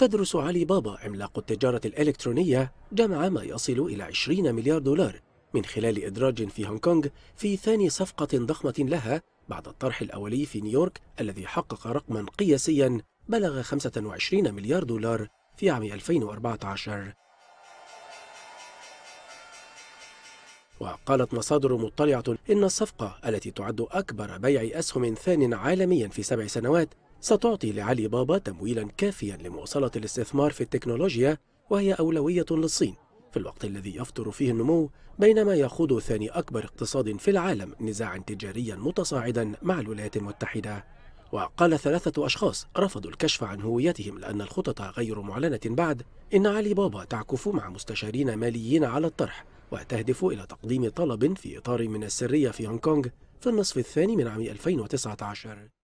تدرس علي بابا عملاق التجارة الإلكترونية جمع ما يصل إلى 20 مليار دولار من خلال إدراج في هونغ كونغ في ثاني صفقة ضخمة لها بعد الطرح الأولي في نيويورك الذي حقق رقما قياسيا بلغ 25 مليار دولار في عام 2014 وقالت مصادر مطلعة إن الصفقة التي تعد أكبر بيع أسهم ثان عالميا في سبع سنوات ستعطي لعلي بابا تمويلا كافيا لمواصلة الاستثمار في التكنولوجيا وهي أولوية للصين في الوقت الذي يفطر فيه النمو بينما يخوض ثاني أكبر اقتصاد في العالم نزاعا تجاريا متصاعدا مع الولايات المتحدة وقال ثلاثة أشخاص رفضوا الكشف عن هويتهم لأن الخطط غير معلنة بعد إن علي بابا تعكف مع مستشارين ماليين على الطرح وتهدف إلى تقديم طلب في إطار من السرية في هونغ كونغ في النصف الثاني من عام 2019